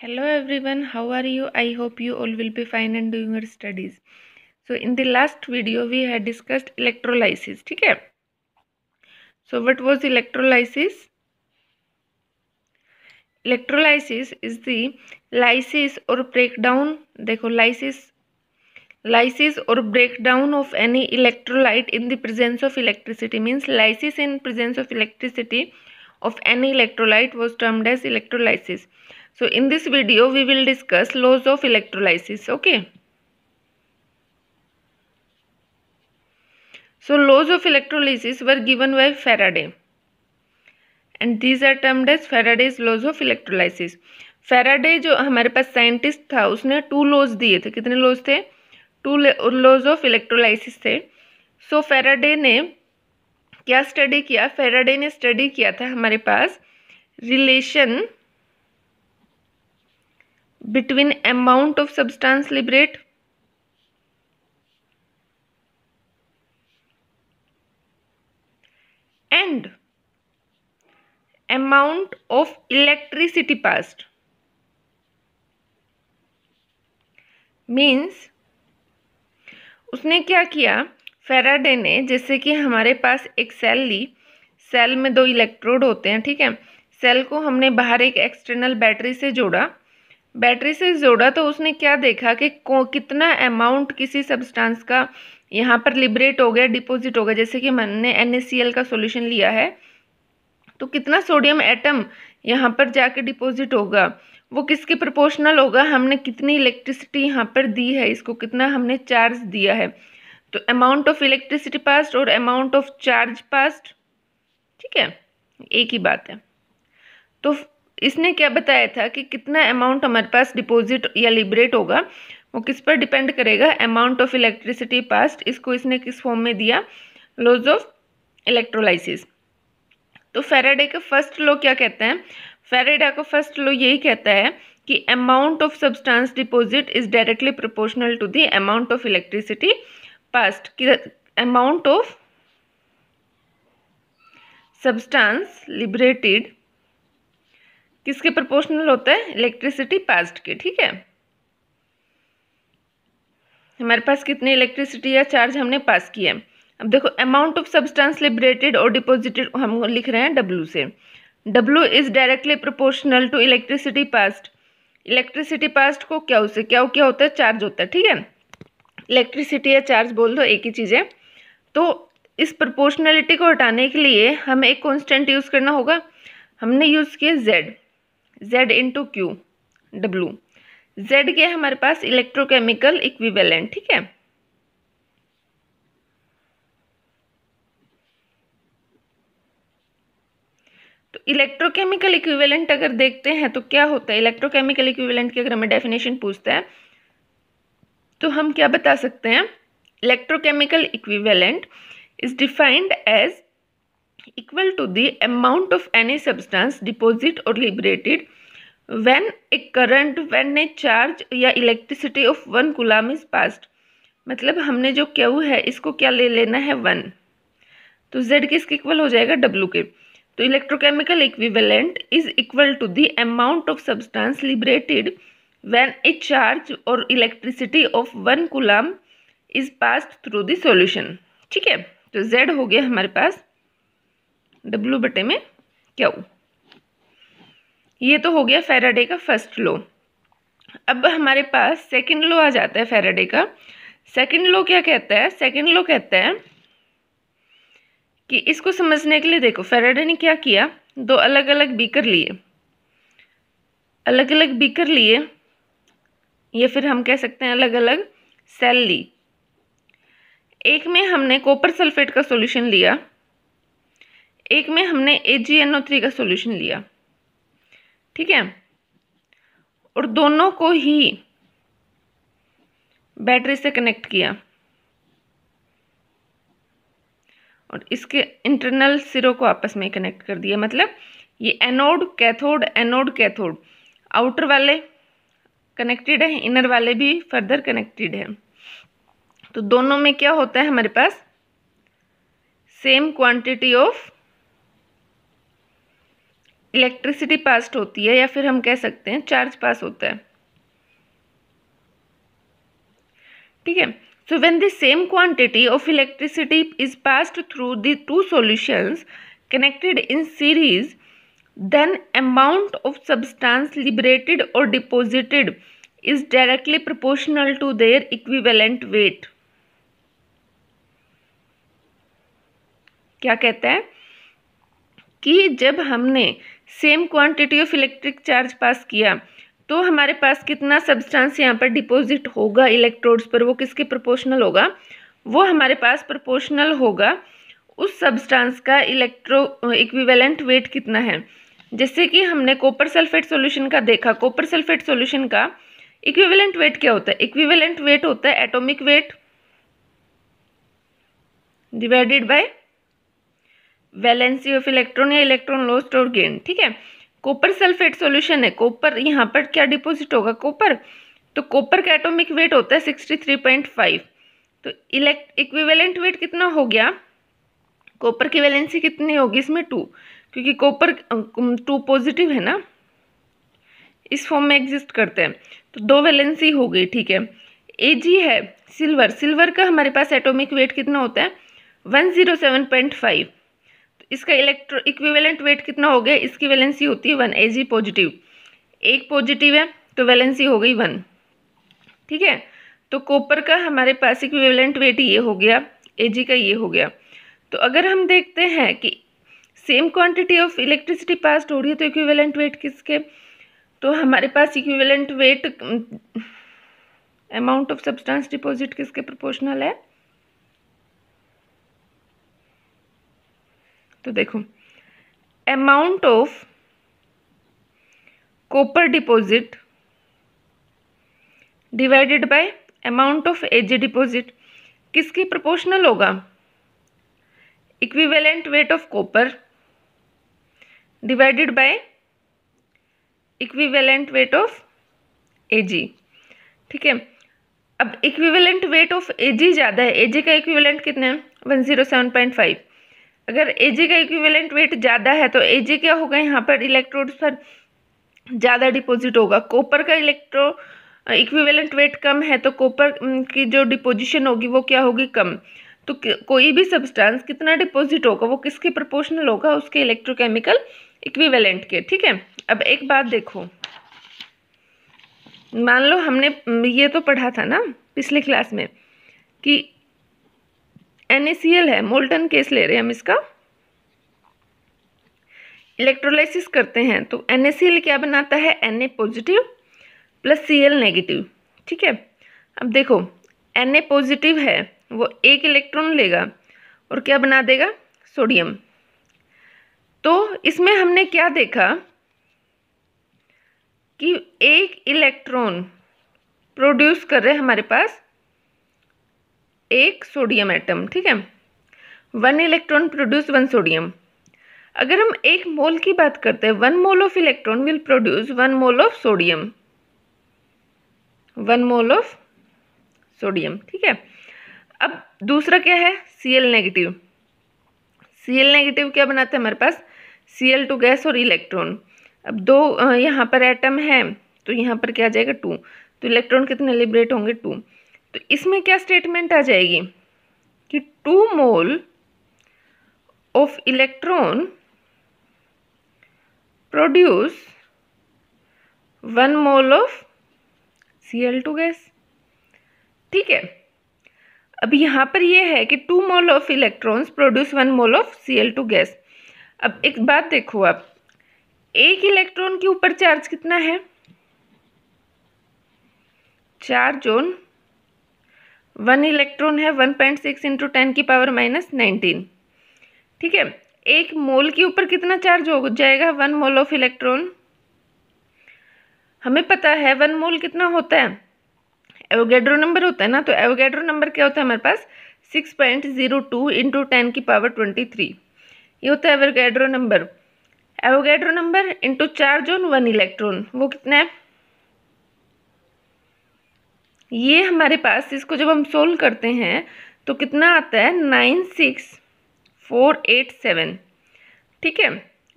hello everyone how are you i hope you all will be fine and doing your studies so in the last video we had discussed electrolysis okay so what was electrolysis electrolysis is the lysis or breakdown देखो lysis lysis or breakdown of any electrolyte in the presence of electricity means lysis in presence of electricity of any electrolyte was termed as electrolysis So in this video we will discuss laws of electrolysis okay. So laws of electrolysis were given by Faraday and these are termed as Faraday's laws of electrolysis. Faraday जो हमारे पास scientist था उसने to laws दिए थे कितने laws थे to laws of electrolysis थे सो so, Faraday ने क्या स्टडी किया फेराडे ने स्टडी किया था हमारे पास relation between amount of substance liberate and amount of electricity passed means उसने क्या किया फेराडे ने जैसे कि हमारे पास एक सेल ली सेल में दो इलेक्ट्रोड होते हैं ठीक है सेल को हमने बाहर एक एक्सटर्नल बैटरी से जोड़ा बैटरी से जोड़ा तो उसने क्या देखा कि कितना अमाउंट किसी सब्सटेंस का यहाँ पर लिबरेट हो गया डिपॉजिट हो गया जैसे कि मैंने एन का सोल्यूशन लिया है तो कितना सोडियम एटम यहाँ पर जाके डिपॉजिट होगा वो किसके प्रोपोर्शनल होगा हमने कितनी इलेक्ट्रिसिटी यहाँ पर दी है इसको कितना हमने चार्ज दिया है तो अमाउंट ऑफ इलेक्ट्रिसिटी पास्ट और अमाउंट ऑफ चार्ज पास्ट ठीक है एक ही बात है तो इसने क्या बताया था कि कितना अमाउंट हमारे पास डिपॉजिट या लिबरेट होगा वो किस पर डिपेंड करेगा अमाउंट ऑफ इलेक्ट्रिसिटी पास्ट इसको इसने किस फॉर्म में दिया लॉज ऑफ इलेक्ट्रोलाइसिस तो फेराडे का फर्स्ट लॉ क्या कहते हैं फेराडे का फर्स्ट लॉ यही कहता है कि amount of substance deposit is directly proportional to the amount of electricity passed कि अमाउंट ऑफ सब्सटेंस लिबरेटेड किसके प्रपोर्शनल होता है इलेक्ट्रिसिटी पास्ट के ठीक है हमारे पास कितनी इलेक्ट्रिसिटी या चार्ज हमने पास किया अब देखो amount of substance liberated or deposited हम लिख रहे हैं डब्लू से W is directly proportional to electricity passed electricity passed को क्या उसे क्या क्या होता है चार्ज होता है ठीक है इलेक्ट्रिसिटी या चार्ज बोल दो एक ही चीज़ है तो इस प्रोपोर्शनलिटी को हटाने के लिए हमें एक कॉन्स्टेंट यूज़ करना होगा हमने यूज़ किया Z Z into Q W Z के हमारे पास इलेक्ट्रोकेमिकल इक्विवेलेंट ठीक है तो इलेक्ट्रोकेमिकल इक्विवेलेंट अगर देखते हैं तो क्या होता है इलेक्ट्रोकेमिकल इक्विवेलेंट की अगर हमें डेफिनेशन पूछता है तो हम क्या बता सकते हैं electrochemical equivalent is defined as equal to the amount of any substance deposit or liberated when a current when a charge या electricity of one coulomb is passed मतलब हमने जो क्यू है इसको क्या ले लेना है वन तो जेड किसके इक्वल हो जाएगा डब्ल्यू के तो electrochemical equivalent is equal to the amount of substance liberated when a charge or electricity of one coulomb is passed through the solution ठीक है तो जेड हो गया हमारे पास डब्ल्यू बटे में क्यू ये तो हो गया फेराडे का फर्स्ट लो अब हमारे पास सेकंड लो आ जाता है फेराडे का सेकंड लो क्या कहता है सेकंड लो कहता है कि इसको समझने के लिए देखो फेराडे ने क्या किया दो अलग अलग बीकर लिए अलग अलग बीकर लिए या फिर हम कह सकते हैं अलग अलग सेल ली एक में हमने कॉपर सल्फेट का सॉल्यूशन लिया एक में हमने ए जी थ्री का सोल्यूशन लिया ठीक है और दोनों को ही बैटरी से कनेक्ट किया और इसके इंटरनल सिरों को आपस में कनेक्ट कर दिया मतलब ये anode cathode anode cathode outer वाले कनेक्टेड हैं इनर वाले भी फर्दर कनेक्टेड हैं तो दोनों में क्या होता है हमारे पास same quantity of electricity pass होती है या फिर हम कह सकते हैं चार्ज पास होता है ठीक है so when the same quantity of electricity is passed through the two solutions connected in series then amount of substance liberated or deposited is directly proportional to their equivalent weight क्या कहता है कि जब हमने same quantity of electric charge pass किया तो हमारे पास कितना सब्सटेंस यहाँ पर डिपॉजिट होगा इलेक्ट्रोड्स पर वो किसके प्रोपोर्शनल होगा वो हमारे पास प्रोपोर्शनल होगा उस सब्सटेंस का इलेक्ट्रो इक्विवेलेंट वेट कितना है जैसे कि हमने कॉपर सल्फेट सॉल्यूशन का देखा कॉपर सल्फेट सॉल्यूशन का इक्विवेलेंट वेट क्या होता है इक्विवेलेंट वेट होता है atomic weight divided by valency of electron या इलेक्ट्रॉन लॉस्ट और गेन ठीक है कॉपर सल्फेट सॉल्यूशन है कॉपर यहाँ पर क्या डिपॉजिट होगा कॉपर तो कॉपर का एटॉमिक वेट होता है सिक्सटी थ्री पॉइंट फाइव तो इलेक्ट इक्विवेलेंट वेट कितना हो गया कॉपर की वैलेंसी कितनी होगी इसमें टू क्योंकि कॉपर टू पॉजिटिव है ना इस फॉर्म में एग्जिस्ट करते हैं तो दो वैलेंसी हो गई ठीक है ए जी है सिल्वर सिल्वर का हमारे पास एटोमिक वेट कितना होता है one zero seven point five इसका इलेक्ट्रो इक्विवेलेंट वेट कितना हो गया इसकी वैलेंसी होती है वन ए जी पॉजिटिव एक पॉजिटिव है तो वैलेंसी हो गई वन ठीक है तो कॉपर का हमारे पास इक्विवेलेंट वेट ये हो गया ए जी का ये हो गया तो अगर हम देखते हैं कि same quantity of electricity pass हो रही है तो इक्विवेलेंट वेट किसके तो हमारे पास equivalent weight amount of substance deposit किसके प्रोपोर्शनल है तो देखो amount of copper deposit divided by amount of Ag deposit किसके प्रोपोर्शनल होगा equivalent weight of copper divided by equivalent weight of A G ठीक है अब इक्विवेलेंट वेट ऑफ एजी ज़्यादा है एजी का इक्विवेलेंट कितना है one zero seven point five अगर एजे का इक्विवेलेंट वेट ज़्यादा है तो एजे क्या होगा यहाँ पर इलेक्ट्रोड पर ज़्यादा डिपोजिट होगा कॉपर का इलेक्ट्रो इक्विवेलेंट वेट कम है तो कॉपर की जो डिपोजिशन होगी वो क्या होगी कम तो कोई भी सब्सटेंस कितना डिपॉजिट होगा वो किसके प्रोपोर्शनल होगा उसके इलेक्ट्रोकेमिकल इक्विवेलेंट के ठीक है अब एक बात देखो मान लो हमने ये तो पढ़ा था ना पिछले क्लास में कि एन है मोल्टन केस ले रहे हैं हम इसका इलेक्ट्रोलाइसिस करते हैं तो एन क्या बनाता है N positive plus C negative ठीक है अब देखो एन पॉजिटिव है वो एक इलेक्ट्रॉन लेगा और क्या बना देगा सोडियम तो इसमें हमने क्या देखा कि एक इलेक्ट्रॉन प्रोड्यूस कर रहे हमारे पास एक सोडियम एटम ठीक है one electron produce one sodium अगर हम एक मोल की बात करते हैं one mole of electron will produce one mole of sodium one mole of sodium ठीक है अब दूसरा क्या है C L negative C L negative क्या बनाते हैं हमारे पास सी एल टू गैस और इलेक्ट्रॉन अब दो यहाँ पर एटम है तो यहाँ पर क्या आ जाएगा टू तो इलेक्ट्रॉन कितने लिबरेट होंगे टू तो इसमें क्या स्टेटमेंट आ जाएगी कि two mole of electron produce one mole of C L two gas ठीक है अब यहाँ पर यह है कि two mole of electrons produce one mole of C L two gas अब एक बात देखो आप एक इलेक्ट्रॉन के ऊपर चार्ज कितना है चार्ज ऑन वन इलेक्ट्रॉन है one point six into ten की पावर माइनस नाइनटीन ठीक है एक मोल के ऊपर कितना चार्ज हो जाएगा वन मोल ऑफ इलेक्ट्रॉन हमें पता है वन मोल कितना होता है एवोगेड्रो नंबर होता है ना तो एवोगेड्रो नंबर क्या होता है हमारे पास six point zero two into ten की पावर ट्वेंटी थ्री ये होता है Avogadro number Avogadro number into charge on one electron वो कितना है ये हमारे पास इसको जब हम सोल्व करते हैं तो कितना आता है nine six four eight seven ठीक है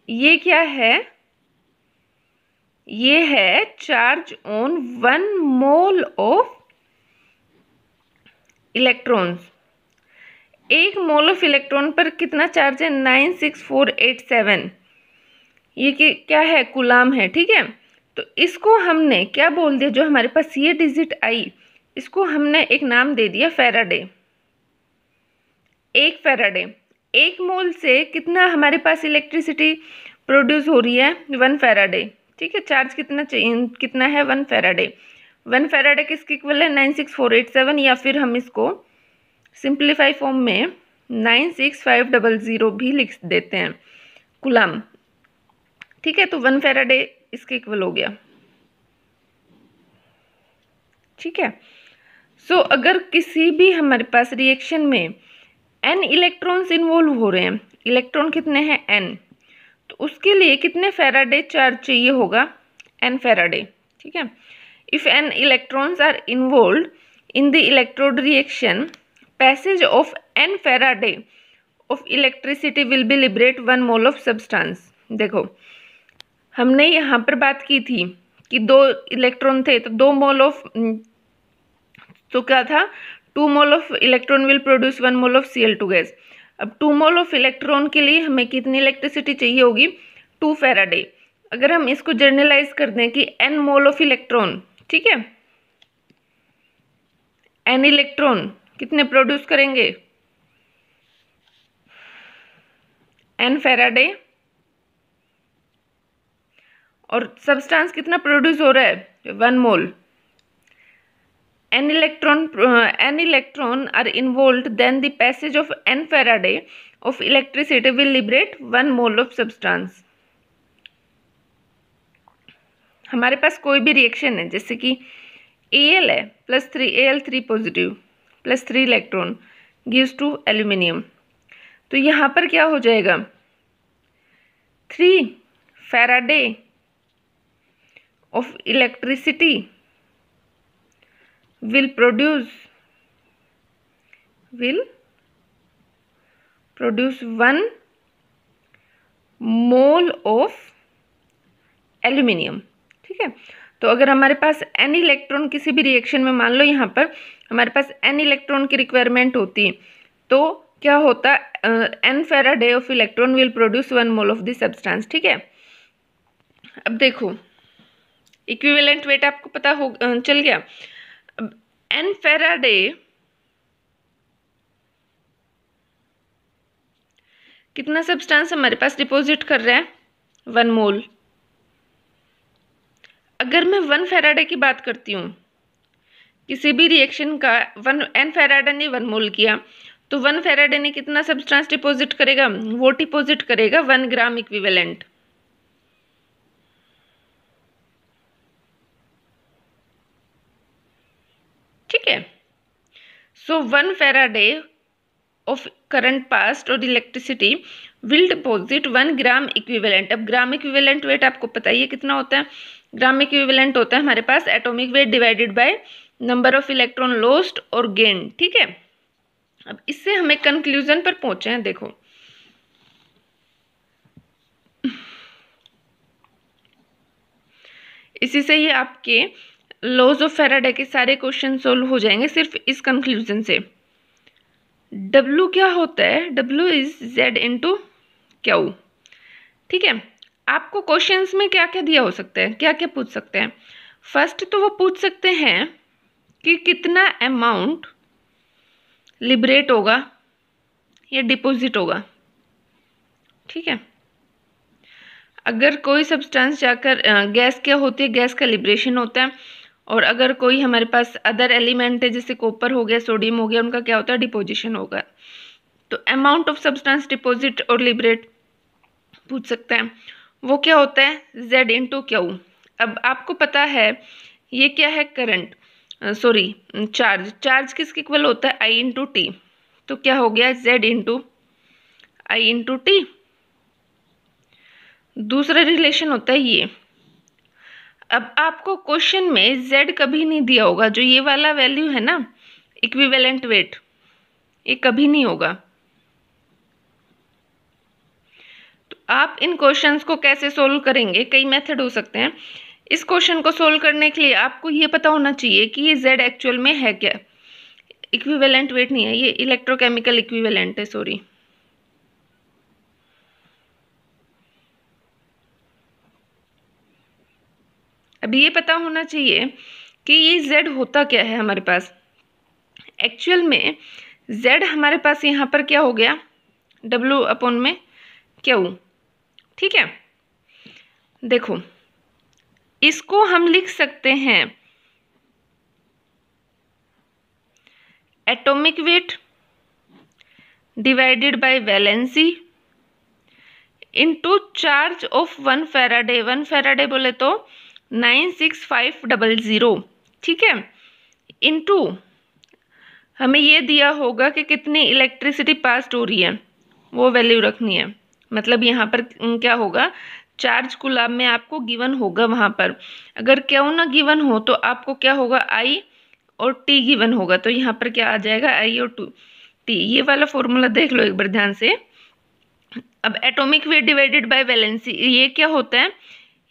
ये क्या है ये है charge on one mole of electrons एक मोल ऑफ इलेक्ट्रॉन पर कितना चार्ज है nine six four eight seven ये क्या है कुलाम है ठीक है तो इसको हमने क्या बोल दिया जो हमारे पास ये डिजिट आई इसको हमने एक नाम दे दिया फेराडे एक फेराडे एक मोल से कितना हमारे पास इलेक्ट्रिसिटी प्रोड्यूस हो रही है वन फेराडे ठीक है चार्ज कितना चाहिए कितना है वन फेराडे वन फेराडे किसके इक्वल है nine six four eight seven या फिर हम इसको सिंप्लीफाई फॉर्म में nine six five double zero भी लिख देते हैं कुलम ठीक है तो वन फेराडे इसके इक्वल हो गया ठीक है सो so, अगर किसी भी हमारे पास रिएक्शन में एन इलेक्ट्रॉन्स इन्वॉल्व हो रहे हैं इलेक्ट्रॉन कितने हैं एन तो उसके लिए कितने फेराडे चार्ज चाहिए होगा एन फेराडे ठीक है if n electrons are involve in the electrode reaction passage of n Faraday of electricity will be liberate one mole of substance देखो हमने यहाँ पर बात की थी कि दो इलेक्ट्रॉन थे तो दो मोल ऑफ तो क्या था two mole of electron will produce one mole of C two gas अब टू मोल ऑफ इलेक्ट्रॉन के लिए हमें कितनी इलेक्ट्रिसिटी चाहिए होगी टू फेराडे अगर हम इसको जर्नलाइज कर दें कि एन मोल ऑफ इलेक्ट्रॉन ठीक है एन इलेक्ट्रॉन कितने प्रोड्यूस करेंगे एन फेराडे और सब्सटेंस कितना प्रोड्यूस हो रहा है one mole n electron uh, n electron are involved then the passage of n faraday of electricity will liberate one mole of substance हमारे पास कोई भी रिएक्शन है जैसे कि ए एल है plus three A L three positive plus three electron gives to aluminium तो यहाँ पर क्या हो जाएगा three Faraday of electricity will produce will produce 1 mole of aluminium ठीक है तो अगर हमारे पास एन इलेक्ट्रॉन किसी भी रिएक्शन में मान लो यहाँ पर हमारे पास एन इलेक्ट्रॉन की रिक्वायरमेंट होती है तो क्या होता है n Faraday of electron will produce one mole of this substance ठीक है अब देखो इक्विवेलेंट वेट आपको पता हो चल गया एन फेराडे कितना सब्सटेंस हमारे पास डिपॉजिट कर रहा है वन मोल अगर मैं वन फेराडे की बात करती हूँ किसी भी रिएक्शन का वन एन फेराडे ने वन मोल किया तो वन फेराडे ने कितना सब्सटेंस डिपॉजिट करेगा वो डिपॉजिट करेगा one gram equivalent So 1 Faraday of current passed और electricity will deposit 1 gram equivalent. अब gram equivalent weight आपको पता ही है कितना होता है gram equivalent होता है हमारे पास atomic weight divided by number of electron lost और gained. ठीक है अब इससे हमें कंक्लूजन पर पहुंचे हैं देखो इसी से ये आपके लॉज ऑफ फेराडे के सारे क्वेश्चन सोल्व हो जाएंगे सिर्फ इस कंक्लूजन से W क्या होता है W is Z to Q ठीक है आपको क्वेश्चंस में क्या क्या दिया हो सकता है क्या क्या पूछ सकते हैं फर्स्ट तो वो पूछ सकते हैं कि कितना अमाउंट लिबरेट होगा या डिपॉजिट होगा ठीक है अगर कोई सब्सटेंस जाकर गैस क्या होती है गैस का लिब्रेशन होता है और अगर कोई हमारे पास अदर एलिमेंट है जैसे कॉपर हो गया सोडियम हो गया उनका क्या होता है डिपोजिशन होगा तो अमाउंट ऑफ सब्सटेंस डिपोजिट और लिबरेट पूछ सकते हैं वो क्या होता है जेड इंटू क्यू अब आपको पता है ये क्या है करंट सॉरी चार्ज चार्ज किसके इक्वल होता है आई इंटू टी तो क्या हो गया Z into I into T दूसरा रिलेशन होता है ये अब आपको क्वेश्चन में z कभी नहीं दिया होगा जो ये वाला वैल्यू है ना इक्विवेलेंट वेट ये कभी नहीं होगा तो आप इन क्वेश्चंस को कैसे सोल्व करेंगे कई मेथड हो सकते हैं इस क्वेश्चन को सोल्व करने के लिए आपको ये पता होना चाहिए कि ये z एक्चुअल में है क्या इक्विवेलेंट वेट नहीं है ये इलेक्ट्रोकेमिकल इक्विवेलेंट है सॉरी अब ये पता होना चाहिए कि ये जेड होता क्या है हमारे पास एक्चुअल में जेड हमारे पास यहाँ पर क्या हो गया डब्ल्यू अपन में क्यू ठीक है देखो इसको हम लिख सकते हैं atomic weight divided by valency into charge of one Faraday one Faraday बोले तो nine six five double zero ठीक है इनटू हमें ये दिया होगा कि कितनी इलेक्ट्रिसिटी पास हो रही है वो वैल्यू रखनी है मतलब यहाँ पर क्या होगा चार्ज गुलाब में आपको गिवन होगा वहाँ पर अगर क्यों ना गिवन हो तो आपको क्या होगा आई और टी गिवन होगा तो यहाँ पर क्या आ जाएगा आई और टू टी ये वाला फॉर्मूला देख लो एक बार ध्यान से अब atomic weight divided by valency ये क्या होता है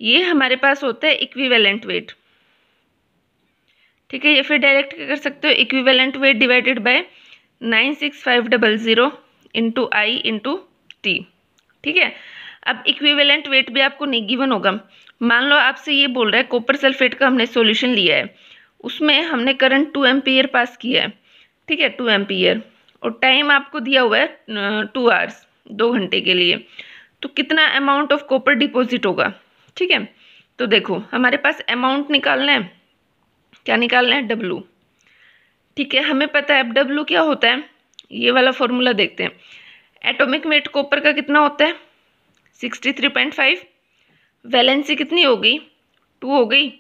ये हमारे पास होता है इक्विवेलेंट वेट ठीक है ये फिर डायरेक्ट क्या कर सकते हो equivalent weight divided by nine six five double zero into I into T ठीक है अब इक्विवेलेंट वेट भी आपको नहीं गिवन होगा मान लो आपसे ये बोल रहा है कॉपर सल्फेट का हमने सॉल्यूशन लिया है उसमें हमने करंट टू एम्पियर पास किया है ठीक है टू एम्पियर और टाइम आपको दिया हुआ है टू आवर्स दो घंटे के लिए तो कितना अमाउंट ऑफ कॉपर डिपॉजिट होगा ठीक है तो देखो हमारे पास अमाउंट निकालना है क्या निकालना है डब्लू ठीक है हमें पता है एफ डब्ल्यू क्या होता है ये वाला फॉर्मूला देखते हैं एटॉमिक वेट कॉपर का कितना होता है sixty three point five valency कितनी हो गई टू हो गई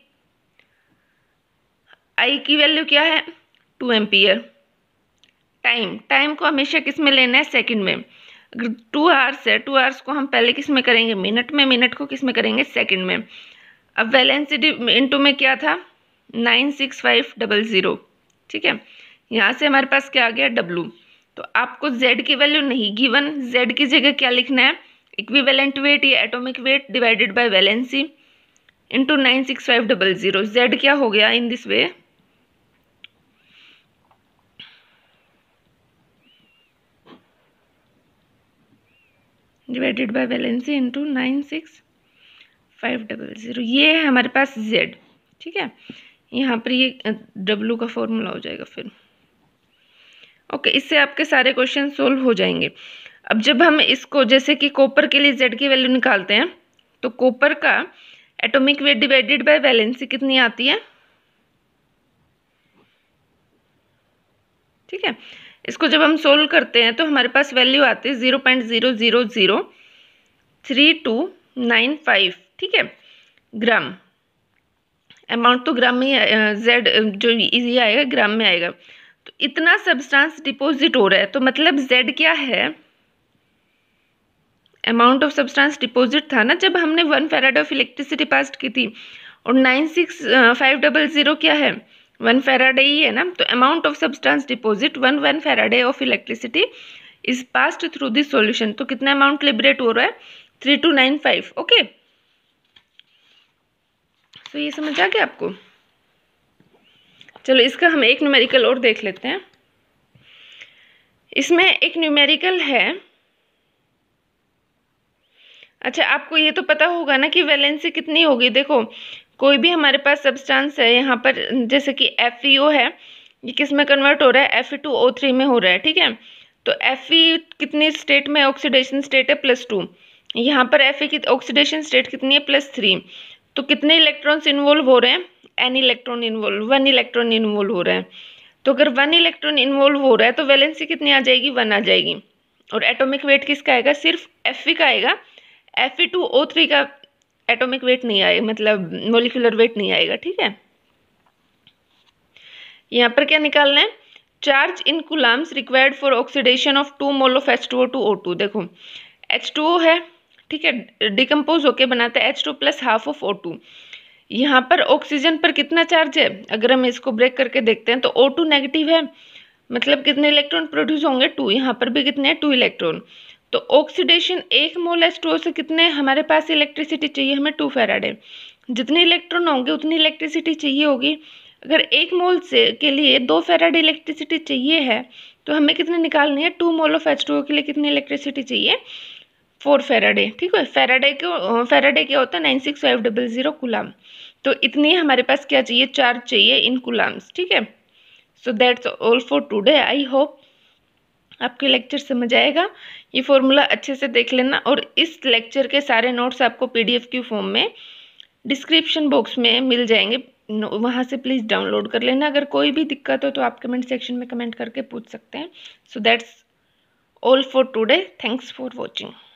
आई की वैल्यू क्या है टू एम्पियर टाइम टाइम को हमेशा किस में लेना है सेकंड में अगर टू आवर्स है टू आवर्स को हम पहले किस में करेंगे मिनट में मिनट को किस में करेंगे सेकंड में अब वैलेंसिटी इनटू में क्या था nine six five double zero ठीक है यहाँ से हमारे पास क्या आ गया डब्लू तो आपको जेड की वैल्यू नहीं गिवन जेड की जगह क्या लिखना है इक्विवेलेंट वेट या atomic weight divided by valency into nine six five double zero Z क्या हो गया in this way divided by valency into nine six five double zero ये है हमारे पास जेड ठीक है यहाँ पर ये डब्लू का फॉर्मूला हो जाएगा फिर ओके इससे आपके सारे क्वेश्चन सोल्व हो जाएंगे अब जब हम इसको जैसे कि कॉपर के लिए जेड की वैल्यू निकालते हैं तो कॉपर का atomic weight divided by valency कितनी आती है ठीक है इसको जब हम सोल्व करते हैं तो हमारे पास वैल्यू आती है zero point zero zero zero three two nine five ठीक है ग्राम अमाउंट तो ग्राम में जेड जो ये आएगा ग्राम में आएगा तो इतना सब्सटेंस डिपॉजिट हो रहा है तो मतलब जेड क्या है अमाउंट ऑफ सब्सटेंस डिपॉजिट था ना जब हमने one Faraday of electricity pass की थी और nine six five double zero क्या है वन फेराडे ही है ना तो amount of substance deposit one one Faraday of electricity is passed through this solution तो कितना अमाउंट लिबरेट हो रहा है three two nine five okay तो ये समझ आ गया आपको चलो इसका हम एक न्यूमेरिकल और देख लेते हैं इसमें एक न्यूमेरिकल है अच्छा आपको ये तो पता होगा ना कि वैलेंसी कितनी होगी देखो कोई भी हमारे पास सब्सटेंस है यहाँ पर जैसे कि एफ e है ये किस में कन्वर्ट हो रहा है एफ टू ओ थ्री में हो रहा है ठीक है तो एफ कितनी स्टेट में ऑक्सीडेशन स्टेट है प्लस टू यहाँ पर एफ e की ऑक्सीडेशन स्टेट कितनी है प्लस थ्री तो कितने इलेक्ट्रॉन्स इन्वॉल्व हो रहे हैं n electron involve one electron involve हो रहा है तो अगर वन इलेक्ट्रॉन इन्वॉल्व हो रहा है तो वैलेंसी कितनी आ जाएगी वन आ जाएगी और एटॉमिक वेट किसका आएगा सिर्फ एफ e का आएगा एफ टू ओ थ्री का एटॉमिक वेट नहीं आएगा मतलब मोलिकुलर वेट नहीं आएगा ठीक है यहाँ पर क्या निकालना है charge in coulombs required for oxidation of two mole of H two O two ओ टू देखो एच टू ओ है ठीक है डिकम्पोज होके बनाते हैं H two plus half of O two यहाँ पर ऑक्सीजन पर कितना चार्ज है अगर हम इसको ब्रेक करके देखते हैं तो ओ टू नेगेटिव है मतलब कितने इलेक्ट्रॉन प्रोड्यूस होंगे टू यहाँ पर भी कितने हैं टू इलेक्ट्रॉन तो ऑक्सीडेशन एक मोल एस्ट्रोल से कितने हमारे पास इलेक्ट्रिसिटी चाहिए हमें टू फेराडे जितने इलेक्ट्रॉन होंगे उतनी इलेक्ट्रिसिटी चाहिए होगी अगर एक मोल से के लिए दो फेराडे इलेक्ट्रिसिटी चाहिए है तो हमें कितने निकालनी है टू मोल ऑफ एच के लिए कितनी इलेक्ट्रिसिटी चाहिए फोर फेराडे ठीक है फेराडे के फेराडे क्या होता है nine six five double zero coulomb तो इतनी हमारे पास क्या चाहिए चार्ज चाहिए इन कुलाम्स ठीक है so that's all for today I hope आपके लेक्चर समझ आएगा ये फॉर्मूला अच्छे से देख लेना और इस लेक्चर के सारे नोट्स आपको पीडीएफ की फॉर्म में डिस्क्रिप्शन बॉक्स में मिल जाएंगे वहाँ से प्लीज़ डाउनलोड कर लेना अगर कोई भी दिक्कत हो तो आप कमेंट सेक्शन में कमेंट करके पूछ सकते हैं so that's all for today thanks for watching